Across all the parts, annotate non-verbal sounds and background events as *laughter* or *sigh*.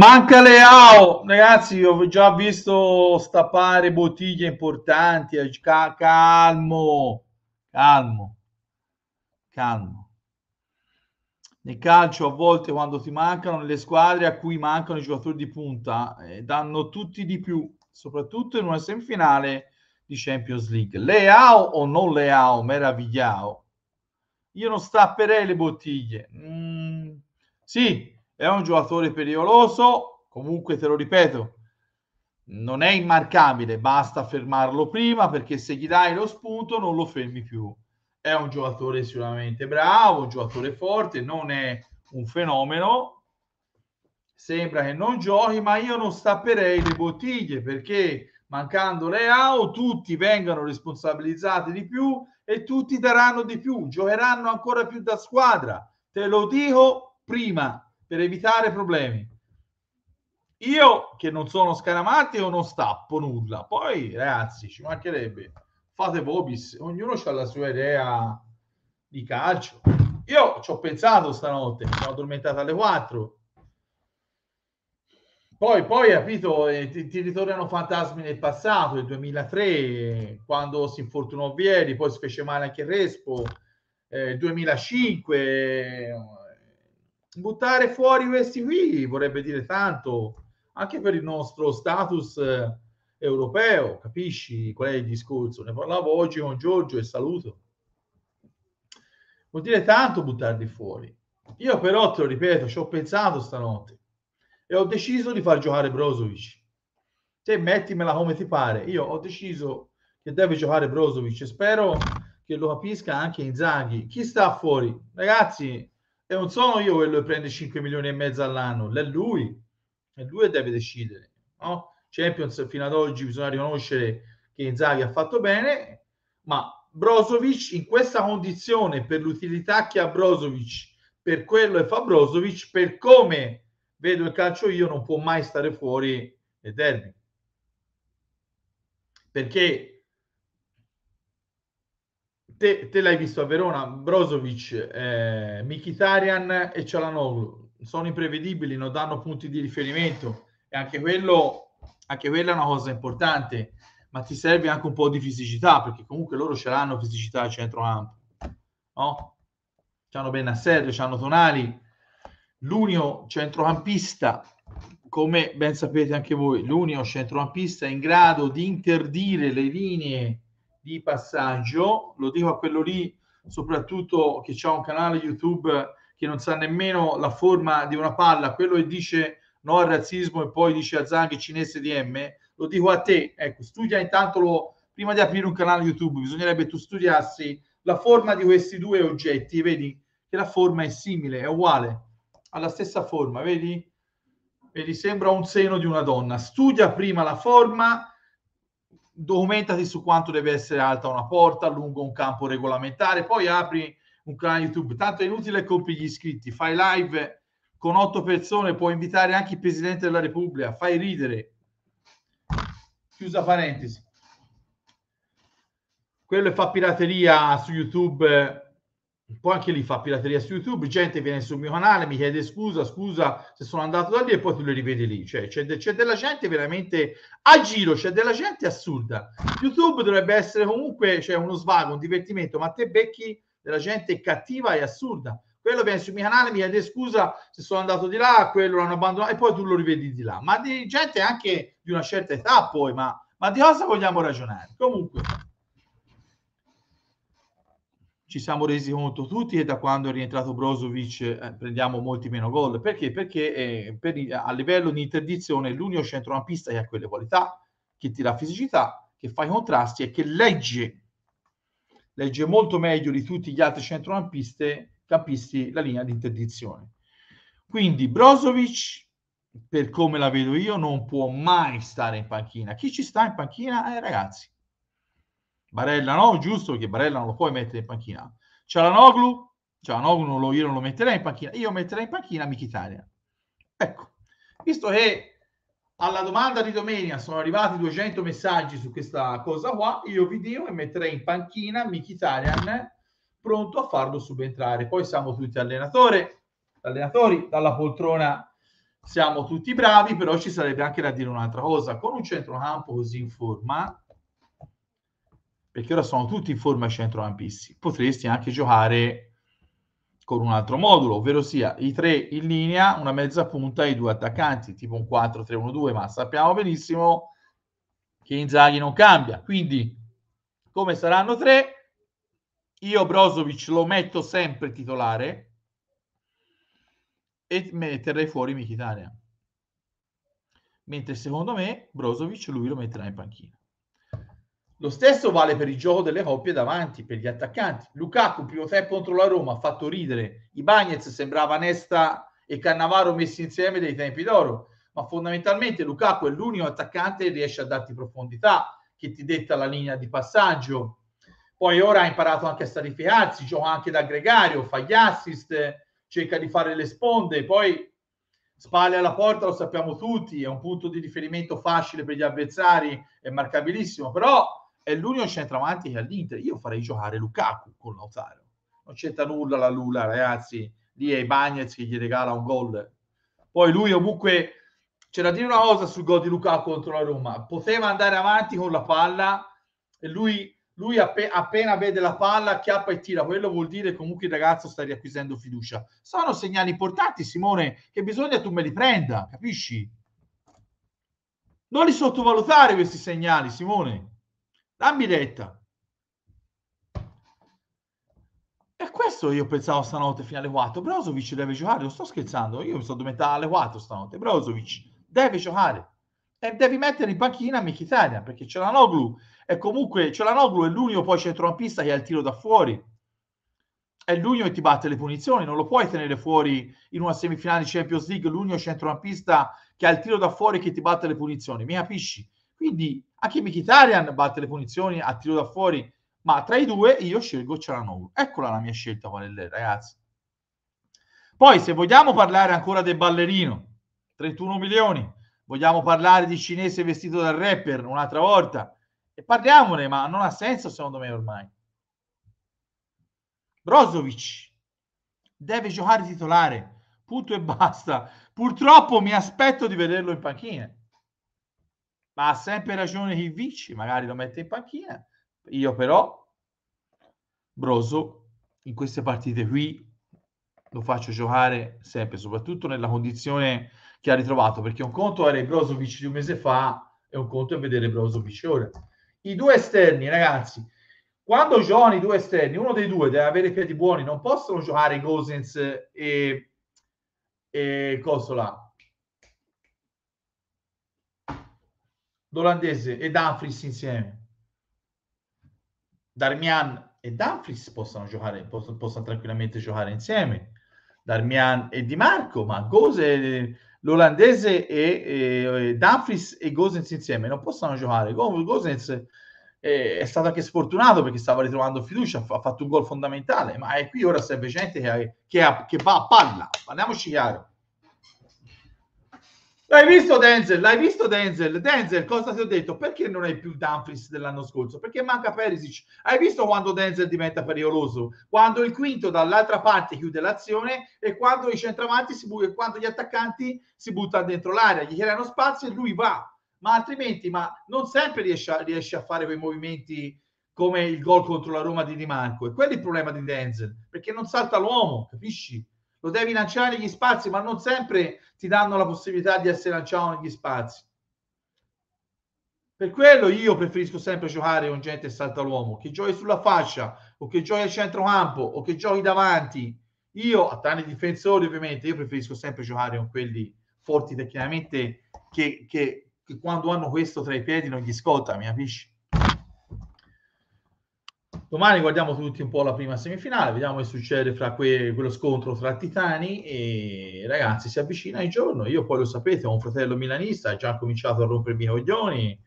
Manca Leao, ragazzi, ho già visto stappare bottiglie importanti, eh. calmo, calmo, calmo. Nel calcio a volte quando ti mancano le squadre a cui mancano i giocatori di punta eh, danno tutti di più, soprattutto in una semifinale di Champions League. Leao o non Leao, meravigliao. Io non stapperei le bottiglie. Mm, sì, è un giocatore pericoloso, comunque te lo ripeto, non è immarcabile, basta fermarlo prima perché se gli dai lo spunto non lo fermi più. È un giocatore sicuramente bravo, un giocatore forte, non è un fenomeno. Sembra che non giochi, ma io non stapperei le bottiglie perché mancando le AO tutti vengano responsabilizzati di più e tutti daranno di più, giocheranno ancora più da squadra. Te lo dico prima, per evitare problemi. Io che non sono scaramatico non stappo nulla. Poi, ragazzi, ci mancherebbe. Fate vobis, ognuno ha la sua idea di calcio. Io ci ho pensato stanotte, mi sono addormentato alle 4. Poi, poi capito, eh, ti, ti, ritornano fantasmi nel passato, nel 2003, quando si infortunò Vieri, poi si fece male anche Respo, eh, 2005, buttare fuori questi qui vorrebbe dire tanto anche per il nostro status eh, europeo, capisci qual è il discorso? Ne parlavo oggi con Giorgio e saluto. Vuol dire tanto buttarli fuori. Io però, te lo ripeto, ci ho pensato stanotte e ho deciso di far giocare Brozovic. Te mettimela come ti pare. Io ho deciso che deve giocare Brozovic e spero che lo capisca anche Inzaghi. Chi sta fuori? Ragazzi, e non sono io quello che prende 5 milioni e mezzo all'anno, è lui. È lui che deve decidere. No? Champions fino ad oggi bisogna riconoscere che Inzaghi ha fatto bene, ma Brozovic in questa condizione, per l'utilità che ha Brozovic, per quello che fa Brozovic, per come vedo il calcio io, non può mai stare fuori dai derby. Perché te, te l'hai visto a Verona, Brozovic, eh, Mkhitaryan e Cialanoglu sono imprevedibili, non danno punti di riferimento e anche, quello, anche quella è una cosa importante, ma ti serve anche un po' di fisicità perché comunque loro ce l'hanno fisicità al centrocampo, no? C'hanno Benasser, c'hanno Tonali, l'unio centrocampista, come ben sapete anche voi, l'unio centrocampista è in grado di interdire le linee di passaggio, lo dico a quello lì soprattutto che ha un canale YouTube che non sa nemmeno la forma di una palla, quello che dice no al razzismo e poi dice a Zanghi cinese di M, lo dico a te, ecco, studia intanto lo, prima di aprire un canale YouTube, bisognerebbe tu studiassi la forma di questi due oggetti, vedi che la forma è simile, è uguale, ha la stessa forma, vedi? Vedi, sembra un seno di una donna. Studia prima la forma documentati su quanto deve essere alta una porta, lungo un campo regolamentare, poi apri un canale YouTube, tanto è inutile compi gli iscritti, fai live con otto persone, puoi invitare anche il Presidente della Repubblica, fai ridere. Chiusa parentesi. Quello fa pirateria su YouTube eh, poi anche lì fa pirateria su YouTube, gente viene sul mio canale, mi chiede scusa, scusa se sono andato da lì e poi tu le rivedi lì. Cioè, c'è, de- c'è, della gente veramente a giro, c'è della gente assurda. YouTube dovrebbe essere comunque cioè, uno svago, un divertimento, ma te becchi della gente cattiva e assurda. Quello viene sul mio canale, mi chiede scusa se sono andato di là, quello l'hanno abbandonato e poi tu lo rivedi di là. Ma di gente anche di una certa età poi, ma, ma di cosa vogliamo ragionare? Comunque ci siamo resi conto tutti che da quando è rientrato Brozovic eh, prendiamo molti meno gol. Perché? Perché eh, per, a livello di interdizione l'unico centrocampista che ha quelle qualità, che tira fisicità, che fa i contrasti e che legge, legge molto meglio di tutti gli altri centrocampisti campisti, la linea di interdizione. Quindi Brozovic, per come la vedo io, non può mai stare in panchina. Chi ci sta in panchina? Eh ragazzi, Barella no, giusto che Barella non lo puoi mettere in panchina. Cialanoglu, Cialanoglu non lo, io non lo metterei in panchina, io metterei in panchina Michitaria. Ecco, visto che alla domanda di domenica sono arrivati 200 messaggi su questa cosa qua, io vi dico e metterei in panchina Michitarian pronto a farlo subentrare. Poi siamo tutti allenatore, allenatori, dalla poltrona siamo tutti bravi, però ci sarebbe anche da dire un'altra cosa. Con un centrocampo così in forma, perché ora sono tutti in forma centrocampisti, potresti anche giocare con un altro modulo, ovvero sia i tre in linea, una mezza punta e i due attaccanti, tipo un 4-3-1-2, ma sappiamo benissimo che Inzaghi non cambia. Quindi, come saranno tre, io Brozovic lo metto sempre titolare e metterei fuori Michitania. Mentre secondo me Brozovic lui lo metterà in panchina. Lo stesso vale per il gioco delle coppie davanti, per gli attaccanti. Lukaku, primo tempo contro la Roma, ha fatto ridere. I Bagnets sembrava Nesta e Cannavaro messi insieme dei tempi d'oro, ma fondamentalmente Lukaku è l'unico attaccante che riesce a darti profondità, che ti detta la linea di passaggio. Poi ora ha imparato anche a sarificarsi, gioca anche da gregario, fa gli assist, cerca di fare le sponde, poi spalle alla porta lo sappiamo tutti, è un punto di riferimento facile per gli avversari, è marcabilissimo, però è l'unico centravanti che ha l'Inter. Io farei giocare Lukaku con Lautaro. Non c'entra nulla la Lula, ragazzi. Lì è Bagnez che gli regala un gol. Poi lui comunque c'è da dire una cosa sul gol di Lukaku contro la Roma. Poteva andare avanti con la palla e lui, lui appe- appena vede la palla acchiappa e tira. Quello vuol dire comunque il ragazzo sta riacquisendo fiducia. Sono segnali importanti, Simone, che bisogna tu me li prenda, capisci? Non li sottovalutare questi segnali, Simone. Dammi retta. E questo io pensavo stanotte fino alle 4. Brozovic deve giocare, non sto scherzando, io mi sono dimenticato alle 4 stanotte. Brozovic deve giocare. E devi mettere in panchina Mkhitaryan, perché c'è la Noglu. E comunque c'è la Noglu è l'unico poi centrocampista che ha il tiro da fuori. È l'unico che ti batte le punizioni, non lo puoi tenere fuori in una semifinale Champions League l'unico centrocampista che ha il tiro da fuori che ti batte le punizioni, mi capisci? Quindi anche Mikitarian batte le punizioni a tiro da fuori, ma tra i due io scelgo Cialanoglu. Eccola la mia scelta qual è lei, ragazzi. Poi se vogliamo parlare ancora del ballerino, 31 milioni, vogliamo parlare di cinese vestito da rapper un'altra volta, e parliamone, ma non ha senso secondo me ormai. Brozovic deve giocare titolare, punto e basta. Purtroppo mi aspetto di vederlo in panchina ma ha sempre ragione Hivici, magari lo mette in panchina. Io però, Broso, in queste partite qui lo faccio giocare sempre, soprattutto nella condizione che ha ritrovato, perché un conto era il Brozovic di un mese fa e un conto è vedere Brozovic ora. I due esterni, ragazzi, quando giocano i due esterni, uno dei due deve avere piedi buoni, non possono giocare Gosens e, e Cosola l'olandese e Dumfries insieme. Darmian e Dumfries possono giocare, possono, possono tranquillamente giocare insieme. Darmian e Di Marco, ma Gose, l'olandese e, e, e Dumfries e Gosens insieme non possono giocare. Gosens eh, è stato anche sfortunato perché stava ritrovando fiducia, ha fatto un gol fondamentale, ma è qui ora serve gente che, che, che va a palla, parliamoci chiaro. L'hai visto Denzel? L'hai visto Denzel? Denzel, cosa ti ho detto? Perché non hai più Dumfries dell'anno scorso? Perché manca Perisic. Hai visto quando Denzel diventa pericoloso? Quando il quinto dall'altra parte chiude l'azione e quando i centravanti si bu- quando gli attaccanti si buttano dentro l'area, gli creano spazio e lui va. Ma altrimenti, ma non sempre riesce a, riesce a fare quei movimenti come il gol contro la Roma di Di Marco. E quello è il problema di Denzel, perché non salta l'uomo, capisci? lo devi lanciare negli spazi, ma non sempre ti danno la possibilità di essere lanciato negli spazi. Per quello io preferisco sempre giocare con gente che salta l'uomo, che giochi sulla fascia o che giochi al centrocampo o che giochi davanti. Io, a tanti difensori ovviamente, io preferisco sempre giocare con quelli forti tecnicamente che, che, che quando hanno questo tra i piedi non gli scotta, mi capisci? Domani guardiamo tutti un po' la prima semifinale, vediamo che succede fra que- quello scontro tra titani e ragazzi si avvicina il giorno, io poi lo sapete ho un fratello milanista, ha già cominciato a rompermi i coglioni,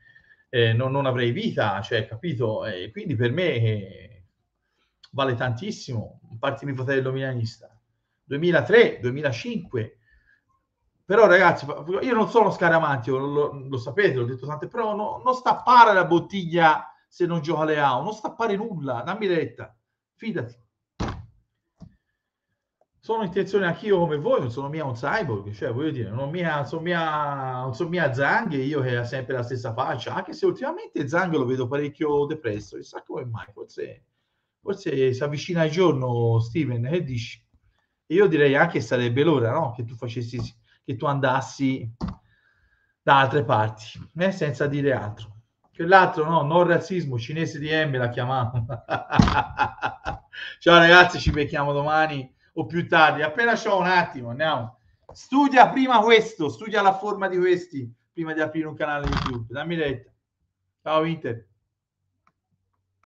eh, non, non, avrei vita, cioè capito? Eh, quindi per me eh, vale tantissimo, parte mio fratello milanista, 2003, 2005, però ragazzi io non sono scaramantio, lo, lo sapete, l'ho detto tante, però no, non stappare la bottiglia se non gioca Leao, non stappare nulla, dammi retta, fidati. Sono intenzione anch'io come voi, non sono mia un cyborg, cioè voglio dire, non, mia, sono mia, non sono mia Zang, io che ha sempre la stessa faccia, anche se ultimamente Zang lo vedo parecchio depresso, chissà come mai, forse, forse si avvicina il giorno Steven, che dici? Io direi anche sarebbe l'ora, no? Che tu facessi, che tu andassi da altre parti, eh? senza dire altro quell'altro no, non razzismo, cinese di M la chiamavano. *laughs* Ciao ragazzi, ci becchiamo domani o più tardi. Appena c'ho un attimo, andiamo. Studia prima questo, studia la forma di questi prima di aprire un canale YouTube. Dammi retta. Ciao Inter.